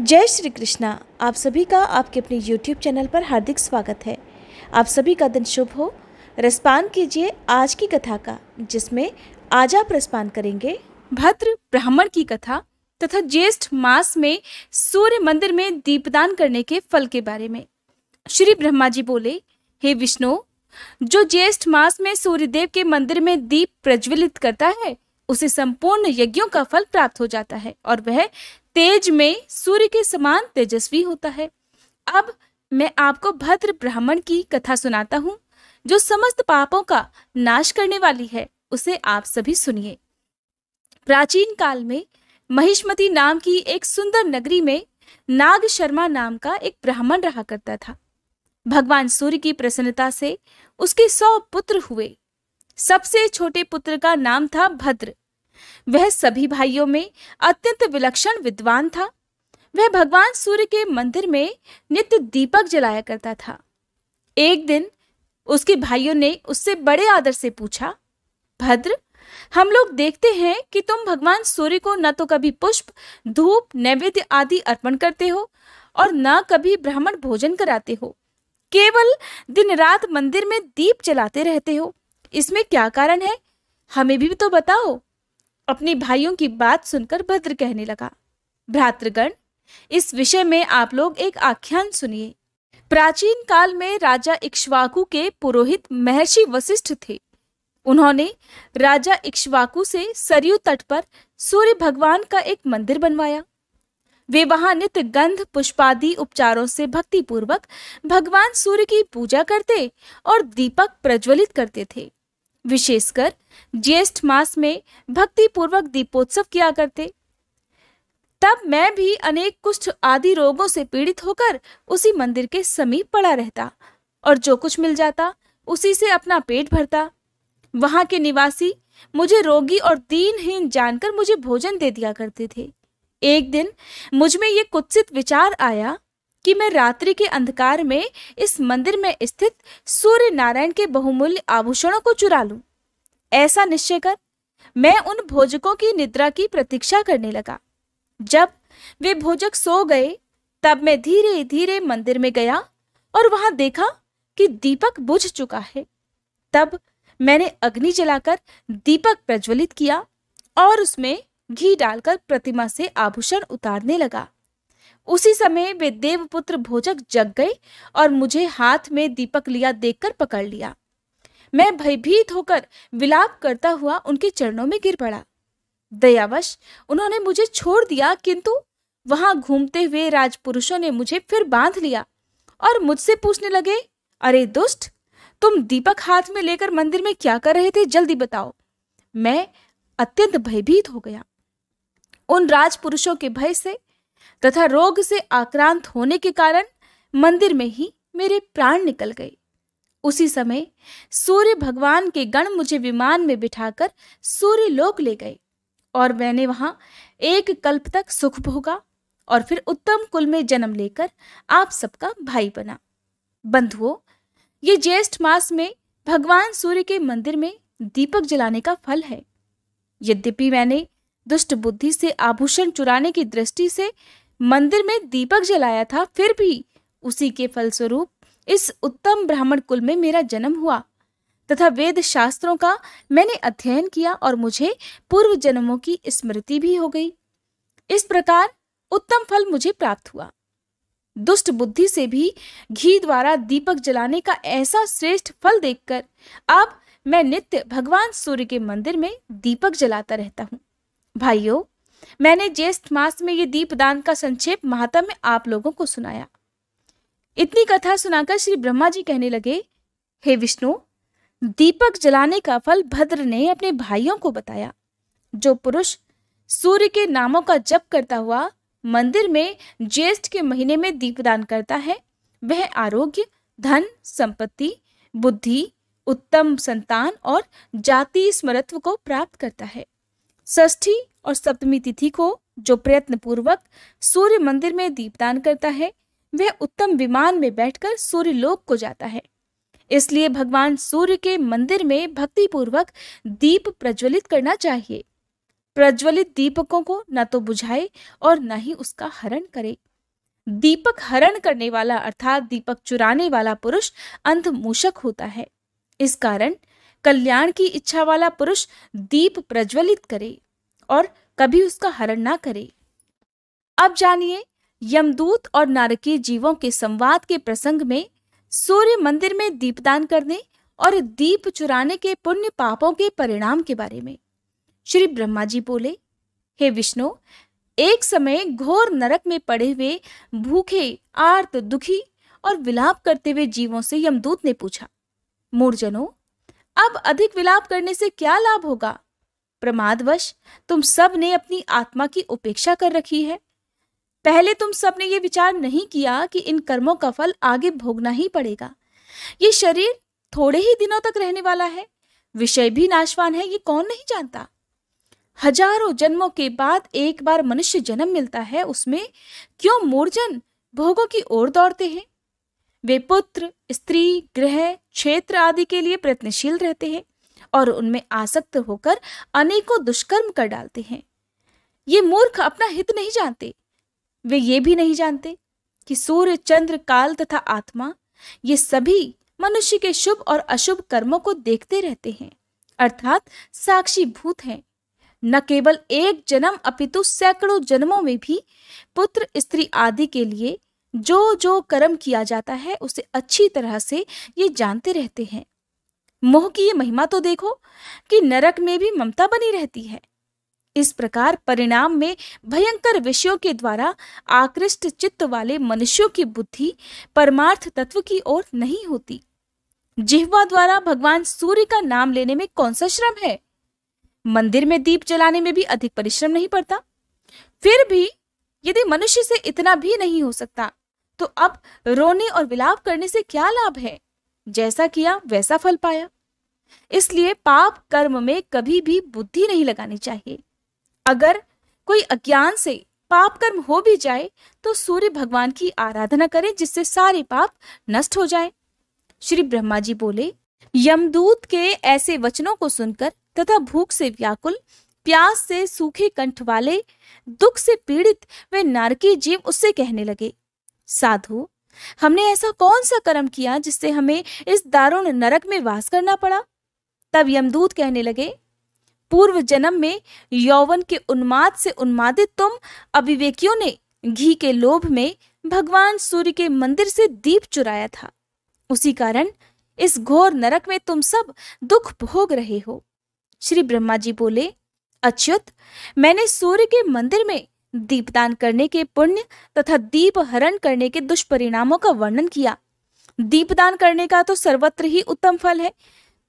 जय श्री कृष्णा आप सभी का आपके अपने यूट्यूब चैनल पर हार्दिक स्वागत है आप सभी का दिन शुभ हो रसपान कीजिए आज की कथा का जिसमें आज आप रसपान करेंगे भद्र ब्राह्मण की कथा तथा ज्येष्ठ मास में सूर्य मंदिर में दीपदान करने के फल के बारे में श्री ब्रह्मा जी बोले हे विष्णु जो ज्येष्ठ मास में सूर्यदेव के मंदिर में दीप प्रज्वलित करता है उसे संपूर्ण यज्ञों का फल प्राप्त हो जाता है और वह तेज में सूर्य के समान तेजस्वी होता है अब मैं आपको भद्र ब्राह्मण की कथा सुनाता हूँ जो समस्त पापों का नाश करने वाली है उसे आप सभी सुनिए प्राचीन काल में महिष्मति नाम की एक सुंदर नगरी में नाग शर्मा नाम का एक ब्राह्मण रहा करता था भगवान सूर्य की प्रसन्नता से उसके सौ पुत्र हुए सबसे छोटे पुत्र का नाम था भद्र वह सभी भाइयों में अत्यंत विलक्षण विद्वान था वह भगवान सूर्य के मंदिर में नित्य दीपक जलाया करता था एक दिन उसके भाइयों ने उससे बड़े आदर से पूछा भद्र हम लोग देखते हैं कि तुम भगवान सूर्य को न तो कभी पुष्प धूप नैवेद्य आदि अर्पण करते हो और न कभी ब्राह्मण भोजन कराते हो केवल दिन रात मंदिर में दीप जलाते रहते हो इसमें क्या कारण है हमें भी तो बताओ अपने भाइयों की बात सुनकर भद्र कहने लगा भ्रातृगण इस विषय में आप लोग एक आख्यान सुनिए प्राचीन काल में राजा इक्ष्वाकु के पुरोहित महर्षि वशिष्ठ थे उन्होंने राजा इक्ष्वाकु से सरयू तट पर सूर्य भगवान का एक मंदिर बनवाया वे वहां नित्य गंध पुष्पादि उपचारों से भक्ति पूर्वक भगवान सूर्य की पूजा करते और दीपक प्रज्वलित करते थे विशेषकर ज्येष्ठ मास में भक्ति पूर्वक दीपोत्सव किया करते तब मैं भी अनेक कुष्ठ आदि रोगों से पीड़ित होकर उसी मंदिर के समीप पड़ा रहता और जो कुछ मिल जाता उसी से अपना पेट भरता वहां के निवासी मुझे रोगी और दीनहीन जानकर मुझे भोजन दे दिया करते थे एक दिन मुझमें यह कुत्सित विचार आया कि मैं रात्रि के अंधकार में इस मंदिर में स्थित सूर्य नारायण के बहुमूल्य आभूषणों को चुरा लूं। ऐसा निश्चय कर मैं उन भोजकों की निद्रा की प्रतीक्षा करने लगा जब वे भोजक सो गए तब मैं धीरे धीरे मंदिर में गया और वहां देखा कि दीपक बुझ चुका है तब मैंने अग्नि जलाकर दीपक प्रज्वलित किया और उसमें घी डालकर प्रतिमा से आभूषण उतारने लगा उसी समय वे देवपुत्र भोजक जग गए और मुझे हाथ में दीपक लिया देखकर पकड़ लिया मैं भयभीत होकर विलाप करता हुआ उनके चरणों में गिर पड़ा दयावश उन्होंने मुझे छोड़ दिया किंतु वहां घूमते हुए राजपुरुषों ने मुझे फिर बांध लिया और मुझसे पूछने लगे अरे दुष्ट तुम दीपक हाथ में लेकर मंदिर में क्या कर रहे थे जल्दी बताओ मैं अत्यंत भयभीत हो गया उन राजपुरुषों के भय से तथा रोग से आक्रांत होने के कारण मंदिर में ही मेरे प्राण निकल गए उसी समय सूर्य भगवान के गण मुझे विमान में बिठाकर सूर्य लोक ले गए और मैंने वहां एक कल्प तक सुख भोगा और फिर उत्तम कुल में जन्म लेकर आप सबका भाई बना बंधुओं ये ज्येष्ठ मास में भगवान सूर्य के मंदिर में दीपक जलाने का फल है यद्यपि मैंने दुष्ट बुद्धि से आभूषण चुराने की दृष्टि से मंदिर में दीपक जलाया था फिर भी उसी के फलस्वरूप इस उत्तम ब्राह्मण कुल में मेरा जन्म हुआ तथा वेद शास्त्रों का मैंने अध्ययन किया और मुझे पूर्व जन्मों की स्मृति भी हो गई इस प्रकार उत्तम फल मुझे प्राप्त हुआ दुष्ट बुद्धि से भी घी द्वारा दीपक जलाने का ऐसा श्रेष्ठ फल देखकर अब मैं नित्य भगवान सूर्य के मंदिर में दीपक जलाता रहता हूँ भाइयों मैंने ज्येष्ठ मास में ये दीपदान का संक्षेप महात्म में आप लोगों को सुनाया इतनी कथा सुनाकर श्री ब्रह्मा जी कहने लगे हे विष्णु दीपक जलाने का फल भद्र ने अपने भाइयों को बताया जो पुरुष सूर्य के नामों का जप करता हुआ मंदिर में ज्येष्ठ के महीने में दीपदान करता है वह आरोग्य धन संपत्ति बुद्धि उत्तम संतान और जाति स्मरत्व को प्राप्त करता है ष्ठी और सप्तमी तिथि को जो प्रयत्न पूर्वक सूर्य मंदिर में दीपदान करता है वह उत्तम विमान में बैठकर सूर्य लोक को जाता है इसलिए भगवान सूर्य के मंदिर में भक्ति पूर्वक दीप प्रज्वलित करना चाहिए प्रज्वलित दीपकों को न तो बुझाए और न ही उसका हरण करे दीपक हरण करने वाला अर्थात दीपक चुराने वाला पुरुष अंधमूषक होता है इस कारण कल्याण की इच्छा वाला पुरुष दीप प्रज्वलित करे और कभी उसका हरण ना करे अब जानिए यमदूत और नारकीय जीवों के संवाद के प्रसंग में सूर्य मंदिर में दीपदान करने और दीप चुराने के पुण्य पापों के परिणाम के बारे में श्री ब्रह्मा जी बोले हे विष्णु एक समय घोर नरक में पड़े हुए भूखे आर्त दुखी और विलाप करते हुए जीवों से यमदूत ने पूछा मूर्जनों अब अधिक विलाप करने से क्या लाभ होगा प्रमादवश तुम सब ने अपनी आत्मा की उपेक्षा कर रखी है पहले तुम सब ने ये विचार नहीं किया कि इन कर्मों का फल आगे भोगना ही पड़ेगा ये शरीर थोड़े ही दिनों तक रहने वाला है विषय भी नाशवान है ये कौन नहीं जानता हजारों जन्मों के बाद एक बार मनुष्य जन्म मिलता है उसमें क्यों मूर्जन भोगों की ओर दौड़ते हैं वे पुत्र स्त्री ग्रह क्षेत्र आदि के लिए प्रयत्नशील रहते हैं और उनमें आसक्त होकर अनेकों दुष्कर्म कर डालते हैं ये मूर्ख अपना हित नहीं जानते वे ये भी नहीं जानते कि सूर्य चंद्र काल तथा आत्मा ये सभी मनुष्य के शुभ और अशुभ कर्मों को देखते रहते हैं अर्थात साक्षी भूत हैं न केवल एक जन्म अपितु सैकड़ों जन्मों में भी पुत्र स्त्री आदि के लिए जो जो कर्म किया जाता है उसे अच्छी तरह से ये जानते रहते हैं मोह की ये महिमा तो देखो कि नरक में भी ममता बनी रहती है इस प्रकार परिणाम में भयंकर विषयों के द्वारा आकृष्ट चित्त वाले मनुष्यों की बुद्धि परमार्थ तत्व की ओर नहीं होती जिहवा द्वारा भगवान सूर्य का नाम लेने में कौन सा श्रम है मंदिर में दीप जलाने में भी अधिक परिश्रम नहीं पड़ता फिर भी यदि मनुष्य से इतना भी नहीं हो सकता तो अब रोने और विलाप करने से क्या लाभ है जैसा किया वैसा फल पाया इसलिए पाप कर्म में कभी भी बुद्धि नहीं लगानी चाहिए अगर कोई अज्ञान से पाप कर्म हो भी जाए तो सूर्य भगवान की आराधना करें जिससे सारे पाप नष्ट हो जाए श्री ब्रह्मा जी बोले यमदूत के ऐसे वचनों को सुनकर तथा भूख से व्याकुल प्यास से सूखे कंठ वाले दुख से पीड़ित वे नारकी जीव उससे कहने लगे साधु हमने ऐसा कौन सा कर्म किया जिससे हमें इस दारुण नरक में वास करना पड़ा तब यमदूत कहने लगे पूर्व जन्म में यौवन के उन्माद से उन्मादित तुम अभिवेकियों ने घी के लोभ में भगवान सूर्य के मंदिर से दीप चुराया था उसी कारण इस घोर नरक में तुम सब दुख भोग रहे हो श्री ब्रह्मा जी बोले अच्युत मैंने सूर्य के मंदिर में दीपदान करने के पुण्य तथा दीप हरण करने के दुष्परिणामों का वर्णन किया दीपदान करने का तो सर्वत्र ही उत्तम फल है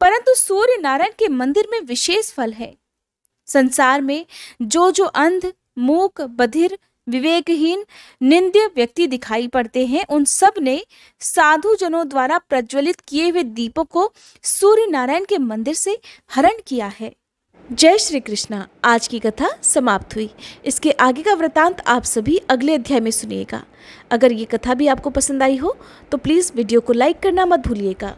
परंतु सूर्य नारायण के मंदिर में विशेष फल है संसार में जो जो अंध मूक बधिर विवेकहीन निंद्य व्यक्ति दिखाई पड़ते हैं उन सब ने साधु जनों द्वारा प्रज्वलित किए हुए दीपों को सूर्य नारायण के मंदिर से हरण किया है जय श्री कृष्णा आज की कथा समाप्त हुई इसके आगे का वृतांत आप सभी अगले अध्याय में सुनिएगा अगर ये कथा भी आपको पसंद आई हो तो प्लीज़ वीडियो को लाइक करना मत भूलिएगा